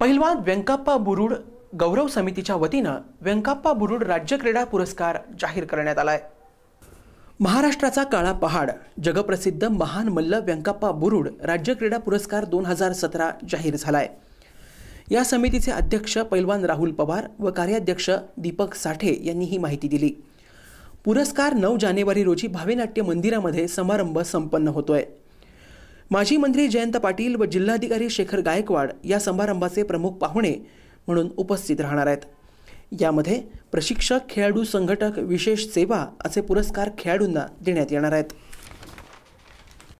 पहिलवान व्यंकाप्पा बुरुड गौरव समितीच्या वतीनं व्यंकाप्पा बुरुड राज्य क्रीडा पुरस्कार जाहीर करण्यात आलाय महाराष्ट्राचा काळा पहाड जगप्रसिद्ध महान मल्ल व्यंकाप्पा बुरुड राज्य क्रीडा पुरस्कार दोन हजार सतरा जाहीर झालाय या समितीचे अध्यक्ष पैलवान राहुल पवार व कार्याध्यक्ष दीपक साठे यांनी ही माहिती दिली पुरस्कार नऊ जानेवारी रोजी भावेनाट्य मंदिरामध्ये समारंभ संपन्न होतोय माजी मंत्री जयंत पाटील व जिल्हाधिकारी शेखर गायकवाड या समारंभाचे प्रमुख पाहुणे म्हणून उपस्थित राहणार आहेत यामध्ये प्रशिक्षक खेळाडू संघटक विशेष सेवा असे पुरस्कार खेळाडूंना देण्यात येणार आहेत